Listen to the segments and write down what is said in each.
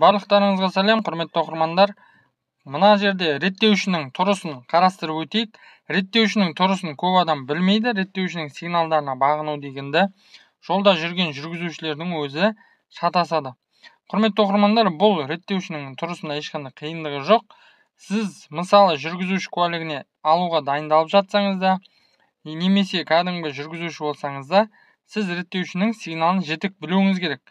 барлықтарыңызға сәлем құрметті оқырмандар мына жерде реттеушінің тұрысын қарастырып өтейік реттеушінің тұрысын көп адам білмейді реттеушінің сигналдарына бағыну дегенді жолда жүрген жүргізушілердің өзі шатасады құрметті оқырмандар бұл реттеушінің тұрысында ешқандай қиындығы жоқ сіз мысалы жүргізуші куәлігіне алуға дайындалып жатсаңыз да немесе кәдімгі жүргізуші болсаңыз да сіз реттеушінің сигналын жетік білуіңіз керек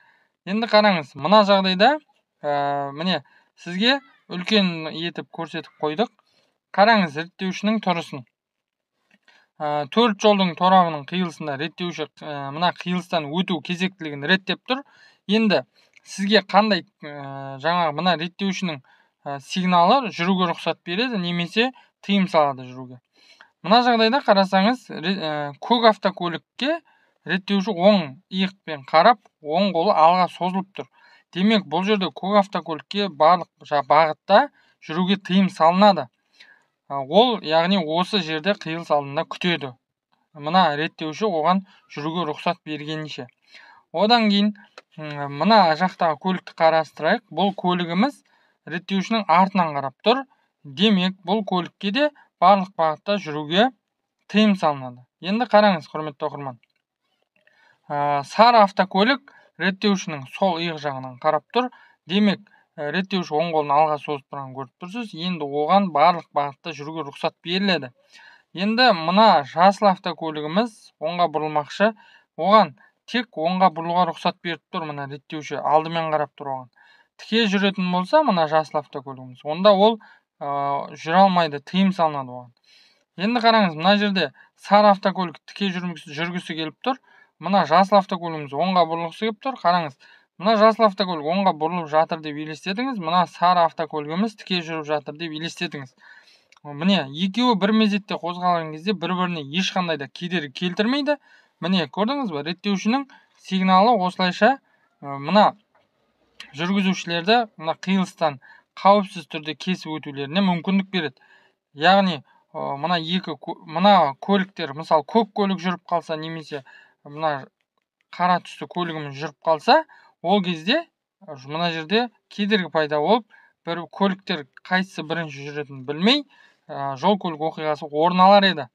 енді қараңыз мына жағдайда ә, міне сізге үлкен етіп көрсетіп қойдық қараңыз реттеушінің тұрысын ә, төрт жолдың торабының қиылысында реттеуші э, мына қиылыстан өту кезектілігін реттеп тұр енді сізге қандай ә, жаңағы мына реттеушінің ә, сигналы жүруге рұқсат береді немесе тыйым салады жүруге мына жағдайда қарасаңыз ә, көк автокөлікке реттеуші оң иықпен қарап оң қолы алға созылып тұр демек бұл жерде көк автокөлікке барлық бағытта жүруге тыйым салынады ә, ол яғни осы жерде қиылыс алдында күтеді мына реттеуші оған жүруге рұқсат бергенше одан кейін мына жақтағы көлікті қарастырайық бұл көлігіміз реттеушінің артынан қарап тұр демек бұл көлікке де барлық бағытта жүруге тыйым салынады енді қараңыз құрметті оқырман ә, сары автокөлік реттеушінің сол иық жағынан қарап тұр демек э, реттеуші оң қолын алға созып тұрғанын көріп тұрсыз енді оған барлық бағытта жүруге рұқсат беріледі енді мына жасыл автокөлігіміз оңға бұрылмақшы оған тек оңға бұрылуға рұқсат беріп тұр мына реттеуші алдымен қарап тұр оған тіке жүретін болса мына жасыл автокөлігіміз онда ол ә, жүре алмайды тыйым салынады оған енді қараңыз мына жерде сары автокөлік тіке жүргісі келіп тұр мына жасыл автокөлігіміз оңға бұрылғысы келіп тұр қараңыз мына жасыл автокөлік оңға бұрылып жатыр деп елестетіңіз мына сары автокөлігіміз тіке жүріп жатыр деп елестетіңіз міне екеуі бір мезетте қозғалған кезде бір біріне ешқандай да кедергі келтірмейді міне көрдіңіз ба реттеушінің сигналы осылайша мына жүргізушілерді мына қиылыстан қауіпсіз түрде кесіп өтулеріне мүмкіндік береді яғни мына екі мына көліктер мысалы көк көлік жүріп қалса немесе мына қара түсті көлігіміз жүріп қалса ол кезде мына жерде кедергі пайда болып бір көліктер қайсысы бірінші жүретінін білмей жол көлік оқиғасы орын алар еді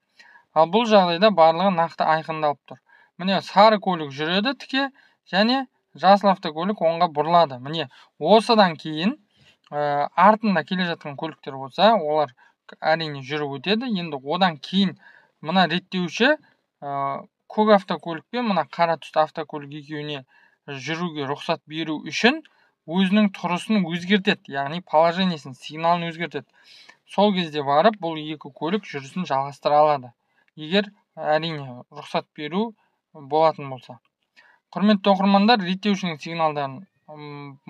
ал бұл жағдайда барлығы нақты айқындалып тұр міне сары көлік жүреді тіке және жасыл автокөлік оңға бұрылады міне осыдан кейін артында келе жатқан көліктер болса олар әрине жүріп өтеді енді одан кейін мына реттеуші көк автокөлік пен мына қара түсті автокөлік екеуіне жүруге рұқсат беру үшін өзінің тұрысын өзгертеді яғни положениесін сигналын өзгертеді сол кезде барып бұл екі көлік жүрісін жалғастыра алады егер әрине рұқсат беру болатын болса құрметті оқырмандар реттеушінің сигналдарын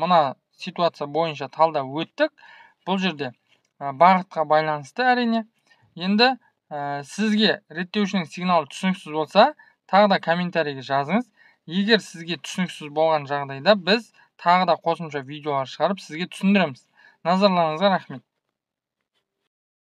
мына ситуация бойынша талдап өттік бұл жерде бағытқа байланысты әрине енді ә, сізге реттеушінің сигналы түсініксіз болса тағы да комментарийге жазыңыз егер сізге түсініксіз болған жағдайда біз тағы да қосымша видеолар шығарып сізге түсіндіреміз назарларыңызға рахмет